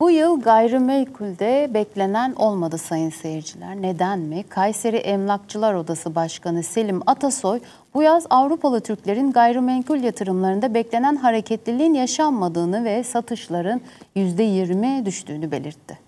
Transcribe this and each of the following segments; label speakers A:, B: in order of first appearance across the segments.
A: Bu yıl gayrimenkulde beklenen olmadı sayın seyirciler. Neden mi? Kayseri Emlakçılar Odası Başkanı Selim Atasoy bu yaz Avrupalı Türklerin gayrimenkul yatırımlarında beklenen hareketliliğin yaşanmadığını ve satışların %20 düştüğünü belirtti.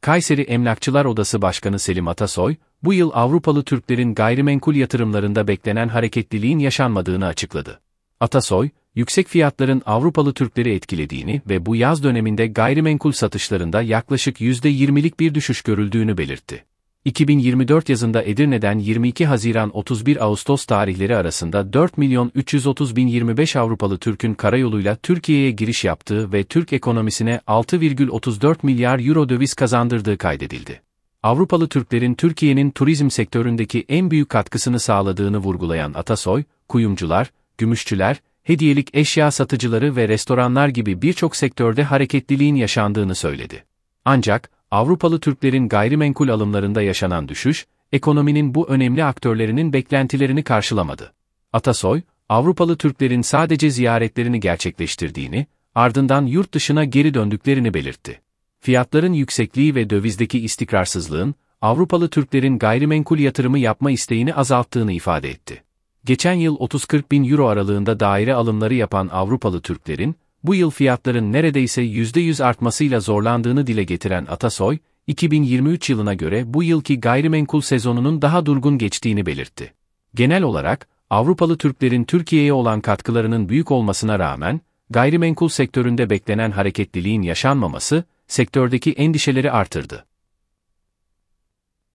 B: Kayseri Emlakçılar Odası Başkanı Selim Atasoy, bu yıl Avrupalı Türklerin gayrimenkul yatırımlarında beklenen hareketliliğin yaşanmadığını açıkladı. Atasoy, yüksek fiyatların Avrupalı Türkleri etkilediğini ve bu yaz döneminde gayrimenkul satışlarında yaklaşık %20'lik bir düşüş görüldüğünü belirtti. 2024 yazında Edirne'den 22 Haziran 31 Ağustos tarihleri arasında 4 milyon 330 bin 25 Avrupalı Türk'ün karayoluyla Türkiye'ye giriş yaptığı ve Türk ekonomisine 6,34 milyar euro döviz kazandırdığı kaydedildi. Avrupalı Türklerin Türkiye'nin turizm sektöründeki en büyük katkısını sağladığını vurgulayan Atasoy, kuyumcular, gümüşçüler, hediyelik eşya satıcıları ve restoranlar gibi birçok sektörde hareketliliğin yaşandığını söyledi. Ancak, Avrupalı Türklerin gayrimenkul alımlarında yaşanan düşüş, ekonominin bu önemli aktörlerinin beklentilerini karşılamadı. Atasoy, Avrupalı Türklerin sadece ziyaretlerini gerçekleştirdiğini, ardından yurt dışına geri döndüklerini belirtti. Fiyatların yüksekliği ve dövizdeki istikrarsızlığın, Avrupalı Türklerin gayrimenkul yatırımı yapma isteğini azalttığını ifade etti. Geçen yıl 30-40 bin euro aralığında daire alımları yapan Avrupalı Türklerin, bu yıl fiyatların neredeyse %100 artmasıyla zorlandığını dile getiren Atasoy, 2023 yılına göre bu yılki gayrimenkul sezonunun daha durgun geçtiğini belirtti. Genel olarak, Avrupalı Türklerin Türkiye'ye olan katkılarının büyük olmasına rağmen, gayrimenkul sektöründe beklenen hareketliliğin yaşanmaması, sektördeki endişeleri artırdı.